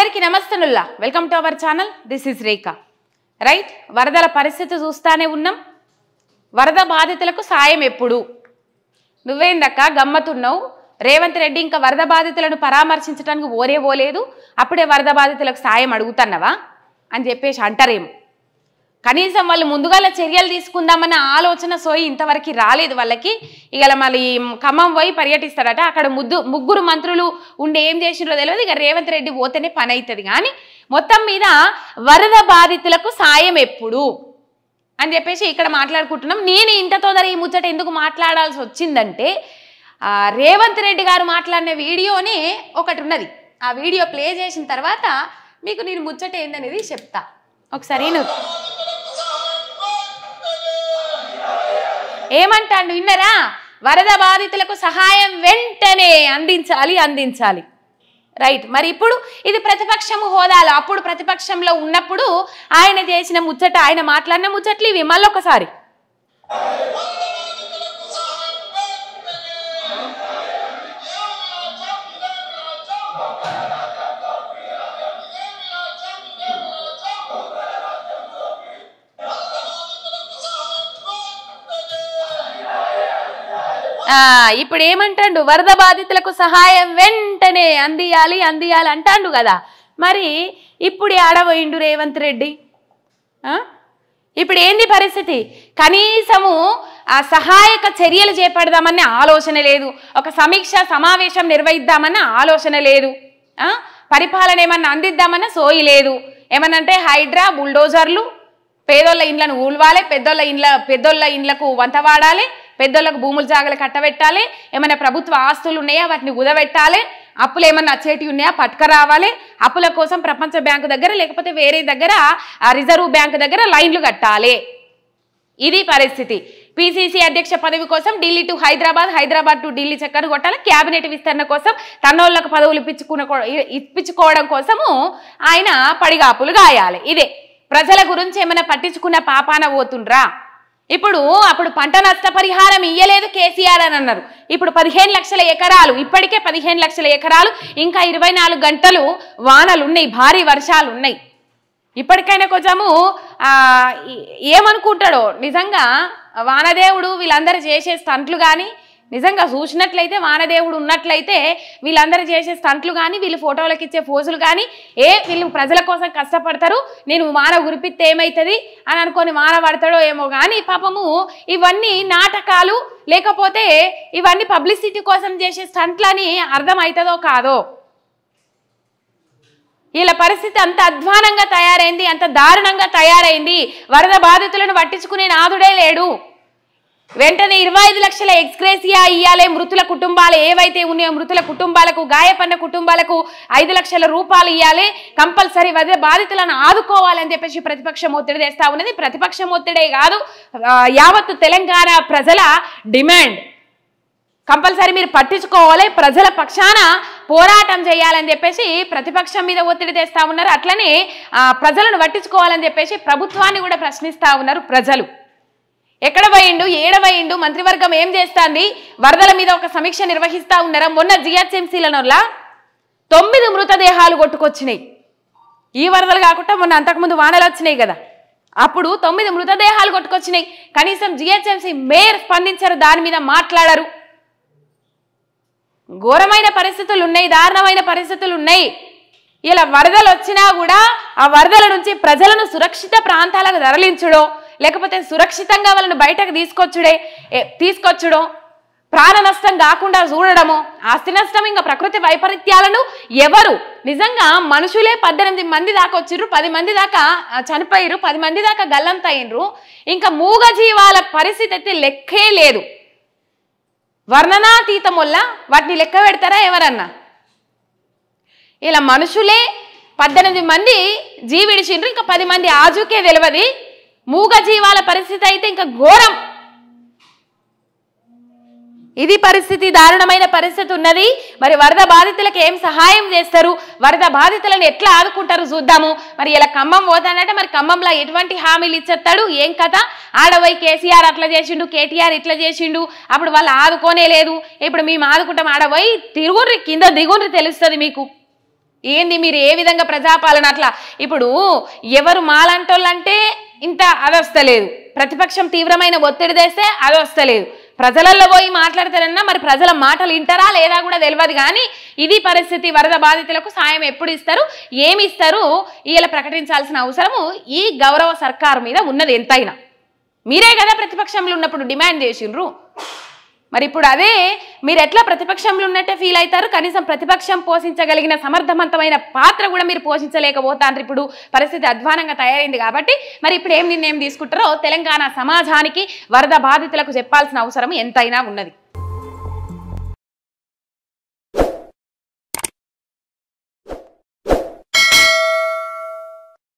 అందరికీ నమస్తనుల్లా welcome to our channel this is Rekha right వరదల పరిస్థితి చూస్తానే ఉన్నాం వరద బాధితులకు సాయం ఎప్పుడు నువ్వేందక్క గమ్మతున్నావు రేవంత్ రెడ్డి ఇంకా వరద బాధితులను పరామర్శించడానికి ఓరే పోలేదు అప్పుడే వరద బాధితులకు సాయం అడుగుతున్నావా అని చెప్పేసి అంటారేమో కనీసం వాళ్ళు ముందుగాల చర్యలు తీసుకుందామన్న ఆలోచన సోయి ఇంతవరకు రాలేదు వాళ్ళకి ఇక మళ్ళీ ఖమ్మం పోయి పర్యటిస్తాడట అక్కడ ముద్దు ముగ్గురు మంత్రులు ఉండి ఏం చేసినో తెలియదు ఇక రేవంత్ రెడ్డి పోతేనే పని అవుతుంది కానీ మొత్తం మీద వరద బాధితులకు సాయం ఎప్పుడు అని చెప్పేసి ఇక్కడ మాట్లాడుకుంటున్నాం నేను ఇంత తొందర ఈ ముచ్చట ఎందుకు మాట్లాడాల్సి వచ్చిందంటే రేవంత్ రెడ్డి గారు మాట్లాడిన వీడియోనే ఒకటి ఉన్నది ఆ వీడియో ప్లే చేసిన తర్వాత మీకు నేను ముచ్చట ఏందనేది చెప్తా ఒకసారి నువ్వు ఏమంటాడు విన్నరా వరద బాధితులకు సహాయం వెంటనే అందించాలి అందించాలి రైట్ మరి ఇప్పుడు ఇది ప్రతిపక్షము హోదాలో అప్పుడు ప్రతిపక్షంలో ఉన్నప్పుడు ఆయన చేసిన ముచ్చట ఆయన మాట్లాడిన ముచ్చట్లు ఇవి మళ్ళొకసారి ఇప్పుడు ఏమంటాడు వరద బాధితులకు సహాయం వెంటనే అందియాలి అందియాలి అంటాడు కదా మరి ఇప్పుడు ఆడబోయిండు రేవంత్ రెడ్డి ఇప్పుడు ఏంది పరిస్థితి కనీసము ఆ సహాయక చర్యలు చేపడదామనే ఆలోచన లేదు ఒక సమీక్ష సమావేశం నిర్వహిద్దామన్న ఆలోచన లేదు పరిపాలన ఏమన్నా అందిద్దామన్న సోయి లేదు ఏమనంటే హైడ్రా బుల్డోజర్లు పేదోళ్ళ ఇండ్లను ఊల్వాలి పెద్దోళ్ళ ఇండ్ల పెద్దోళ్ళ ఇండ్లకు వంత వాడాలి పెద్దోళ్ళకు భూములు జాగలు కట్టబెట్టాలి ఏమైనా ప్రభుత్వ ఆస్తులు ఉన్నాయా వాటిని ఉదబెట్టాలి అప్పులు ఏమన్నా చేతి ఉన్నాయా పట్టుకరావాలి అప్పుల కోసం ప్రపంచ బ్యాంకు దగ్గర లేకపోతే వేరే దగ్గర రిజర్వ్ బ్యాంకు దగ్గర లైన్లు కట్టాలి ఇది పరిస్థితి పీసీసీ అధ్యక్ష పదవి కోసం ఢిల్లీ టు హైదరాబాద్ హైదరాబాద్ టు ఢిల్లీ చక్కర్ కొట్టాలి క్యాబినెట్ విస్తరణ కోసం తన్నోళ్ళకు పదవులు ఇప్పించుకున్న ఇప్పించుకోవడం కోసము ఆయన పడిగాపులు గాయాలి ఇదే ప్రజల గురించి ఏమైనా పట్టించుకున్న పాపాన పోతుండ్రా ఇప్పుడు అప్పుడు పంట నష్టపరిహారం ఇయ్యలేదు కేసీఆర్ అని అన్నారు ఇప్పుడు పదిహేను లక్షల ఎకరాలు ఇప్పటికే పదిహేను లక్షల ఎకరాలు ఇంకా ఇరవై నాలుగు గంటలు వానలు ఉన్నాయి భారీ వర్షాలు ఉన్నాయి ఇప్పటికైనా కొంచెము ఏమనుకుంటాడో నిజంగా వానదేవుడు వీళ్ళందరూ చేసే స్టంట్లు కానీ నిజంగా చూసినట్లయితే వానదేవుడు ఉన్నట్లయితే వీళ్ళందరూ చేసే స్టంట్లు కానీ వీళ్ళు ఫోటోలకు ఇచ్చే పోజులు కానీ ఏ వీళ్ళు ప్రజల కోసం కష్టపడతారు నేను వాన గురిపిస్తే ఏమవుతుంది అని అనుకొని వాన పడతాడో ఏమో కానీ పాపము ఇవన్నీ నాటకాలు లేకపోతే ఇవన్నీ పబ్లిసిటీ కోసం చేసే అని అర్థమవుతుందో కాదో వీళ్ళ పరిస్థితి అంత అధ్వానంగా తయారైంది అంత దారుణంగా తయారైంది వరద బాధితులను పట్టించుకునే నాదుడే లేడు వెంటనే ఇరవై ఐదు లక్షల ఎక్స్గ్రేసియా ఇయ్యాలి మృతుల కుటుంబాలు ఏవైతే ఉన్నాయో మృతుల కుటుంబాలకు గాయపడిన కుటుంబాలకు ఐదు లక్షల రూపాయలు ఇవ్వాలి కంపల్సరీ వదిలే బాధితులను ఆదుకోవాలని చెప్పేసి ప్రతిపక్షం ఒత్తిడి తెస్తా ఉన్నది ప్రతిపక్షం ఒత్తిడే కాదు యావత్తు తెలంగాణ ప్రజల డిమాండ్ కంపల్సరీ మీరు పట్టించుకోవాలి ప్రజల పక్షాన పోరాటం చేయాలని చెప్పేసి ప్రతిపక్షం మీద ఒత్తిడి తెస్తా ఉన్నారు అట్లనే ప్రజలను పట్టించుకోవాలని చెప్పేసి ప్రభుత్వాన్ని కూడా ప్రశ్నిస్తా ఉన్నారు ప్రజలు ఎక్కడ పోయిండు ఏడ పోయిండు మంత్రివర్గం ఏం చేస్తాంది వరదల మీద ఒక సమీక్ష నిర్వహిస్తా ఉన్నారా మొన్న జిహెచ్ఎంసీలనోలా తొమ్మిది మృతదేహాలు కొట్టుకొచ్చినాయి ఈ వరదలు కాకుండా మొన్న అంతకుముందు వానలు వచ్చినాయి కదా అప్పుడు తొమ్మిది మృతదేహాలు కొట్టుకొచ్చినాయి కనీసం జిహెచ్ఎంసీ మేయర్ స్పందించారు దాని మీద మాట్లాడరు ఘోరమైన పరిస్థితులు ఉన్నాయి దారుణమైన పరిస్థితులు ఉన్నాయి ఇలా వరదలు వచ్చినా కూడా ఆ వరదల నుంచి ప్రజలను సురక్షిత ప్రాంతాలకు తరలించడం లేకపోతే సురక్షితంగా వాళ్ళని బయటకు తీసుకొచ్చుడే తీసుకొచ్చడం ప్రాణ నష్టం కాకుండా చూడడము ఆస్తి నష్టం ఇంకా ప్రకృతి వైపరీత్యాలను ఎవరు నిజంగా మనుషులే పద్దెనిమిది మంది దాకా వచ్చిర్రు పది మంది దాకా చనిపోయిర్రు పది మంది దాకా గల్లంత అయినరు ఇంకా మూగ జీవాల పరిస్థితి అయితే లెక్కే లేదు వర్ణనాతీతం వల్ల వాటిని లెక్క పెడతారా ఎవరన్నా ఇలా మనుషులే పద్దెనిమిది మంది జీవిడిచిండ్రు ఇంకా పది మంది ఆజుకే తెలియదు మూగ జీవాల పరిస్థితి అయితే ఇంకా ఘోరం ఇది పరిస్థితి దారుణమైన పరిస్థితి ఉన్నది మరి వరద బాధితులకు ఏం సహాయం చేస్తారు వరద బాధితులను ఎట్లా ఆదుకుంటారు చూద్దాము మరి ఇలా ఖమ్మం పోతానంటే మరి ఖమ్మంలో ఎటువంటి హామీలు ఇచ్చేస్తాడు ఏం కథ ఆడవై కేసీఆర్ అట్లా చేసిండు కేటీఆర్ ఇట్లా చేసిండు అప్పుడు వాళ్ళు ఆదుకోనే లేదు ఇప్పుడు మేము ఆదుకుంటాం ఆడవై తిరుగుర్రి కింద దిగుర్రి తెలుస్తుంది మీకు ఏంది మీరు ఏ విధంగా ప్రజాపాలన అట్లా ఇప్పుడు ఎవరు మాలంటోళ్ళంటే ఇంత లేదు ప్రతిపక్షం తీవ్రమైన ఒత్తిడి తెస్తే లేదు ప్రజలల్లో పోయి మాట్లాడతారన్నా మరి ప్రజల మాటలు వింటారా లేదా కూడా తెలియదు కానీ ఇది పరిస్థితి వరద బాధితులకు సాయం ఎప్పుడు ఇస్తారు ఏమి ఇస్తారు ఇలా ప్రకటించాల్సిన అవసరము ఈ గౌరవ సర్కారు మీద ఉన్నది ఎంతైనా మీరే కదా ప్రతిపక్షంలో ఉన్నప్పుడు డిమాండ్ చేసిండ్రు మరి ఇప్పుడు అదే మీరు ఎట్లా ప్రతిపక్షంలో ఉన్నట్టే ఫీల్ అవుతారు కనీసం ప్రతిపక్షం పోషించగలిగిన సమర్థవంతమైన పాత్ర కూడా మీరు పోషించలేకపోతారు ఇప్పుడు పరిస్థితి అధ్వానంగా తయారైంది కాబట్టి మరి ఇప్పుడు ఏం నిర్ణయం తీసుకుంటారో తెలంగాణ సమాజానికి వరద బాధితులకు చెప్పాల్సిన అవసరం ఎంతైనా ఉన్నది